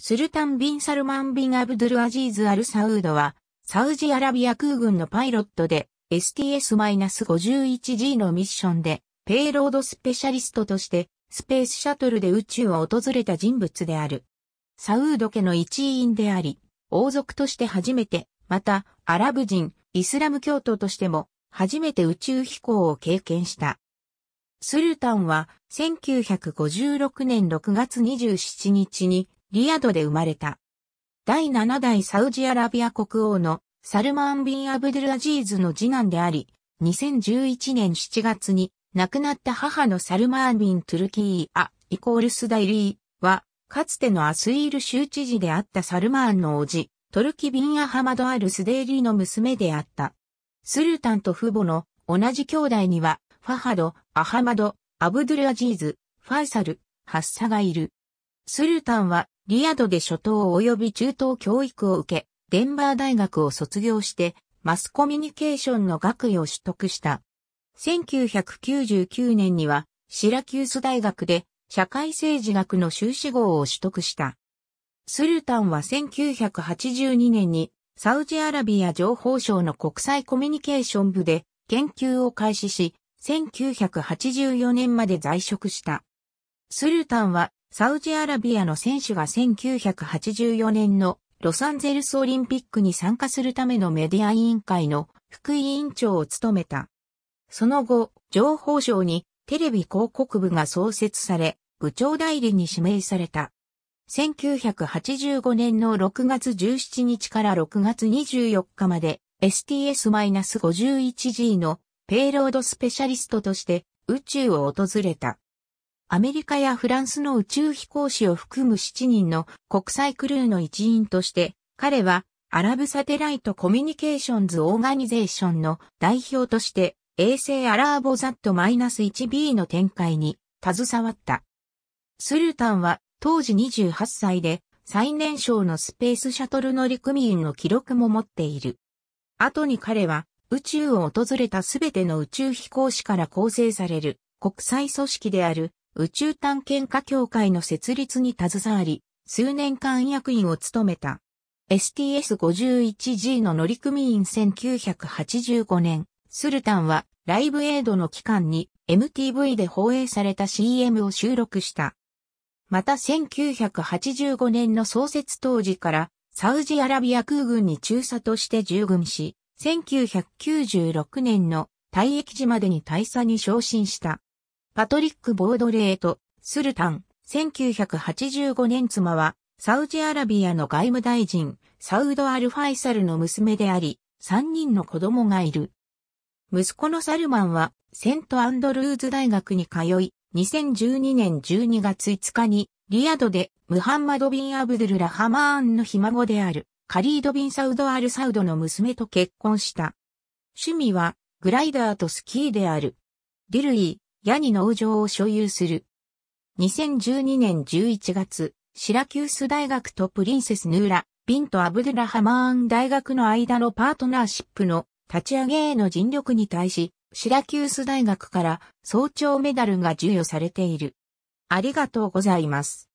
スルタン・ビン・サルマン・ビン・アブドゥル・アジーズ・アル・サウードは、サウジアラビア空軍のパイロットで、STS-51G のミッションで、ペイロードスペシャリストとして、スペースシャトルで宇宙を訪れた人物である。サウード家の一員であり、王族として初めて、また、アラブ人、イスラム教徒としても、初めて宇宙飛行を経験した。スルタンは1956年6月27日にリヤドで生まれた。第7代サウジアラビア国王のサルマン・ビン・アブドゥル・アジーズの次男であり、2011年7月に亡くなった母のサルマーン・ビン・トゥルキー・ア・イコールス・ダイリーは、かつてのアスイール州知事であったサルマーンの叔父、トルキ・ビン・アハマド・アル・スデイリーの娘であった。スルタンと父母の同じ兄弟には、ファハド、アハマド、アブドゥル・アジーズ、ファイサル、ハッサがいる。スルタンはリアドで初等及び中等教育を受け、デンバー大学を卒業して、マスコミュニケーションの学位を取得した。1999年には、シラキュース大学で社会政治学の修士号を取得した。スルタンは1982年にサウジアラビア情報省の国際コミュニケーション部で研究を開始し、1984年まで在職した。スルタンはサウジアラビアの選手が1984年のロサンゼルスオリンピックに参加するためのメディア委員会の副委員長を務めた。その後、情報省にテレビ広告部が創設され、部長代理に指名された。1985年の6月17日から6月24日まで STS-51G のペイロードスペシャリストとして宇宙を訪れた。アメリカやフランスの宇宙飛行士を含む7人の国際クルーの一員として、彼はアラブサテライトコミュニケーションズオーガニゼーションの代表として、衛星アラーボザット -1B の展開に携わった。スルタンは当時28歳で最年少のスペースシャトル乗組員の記録も持っている。後に彼は宇宙を訪れたすべての宇宙飛行士から構成される国際組織である宇宙探検家協会の設立に携わり、数年間役員を務めた。STS-51G の乗組員1985年、スルタンはライブエイドの期間に MTV で放映された CM を収録した。また1985年の創設当時からサウジアラビア空軍に中佐として従軍し、1996年の退役時までに大佐に昇進した。パトリック・ボードレート、スルタン、1985年妻は、サウジアラビアの外務大臣、サウド・アル・ファイサルの娘であり、3人の子供がいる。息子のサルマンは、セント・アンドルーズ大学に通い、2012年12月5日に、リヤドで、ムハンマド・ビン・アブドゥル・ラハマーンのひ孫である、カリード・ビン・サウド・アル・サウドの娘と結婚した。趣味は、グライダーとスキーである。ディルイー、ヤニ農場を所有する。2012年11月、シラキュース大学とプリンセス・ヌーラ、ビンとアブデラハマーン大学の間のパートナーシップの立ち上げへの尽力に対し、シラキュース大学から総長メダルが授与されている。ありがとうございます。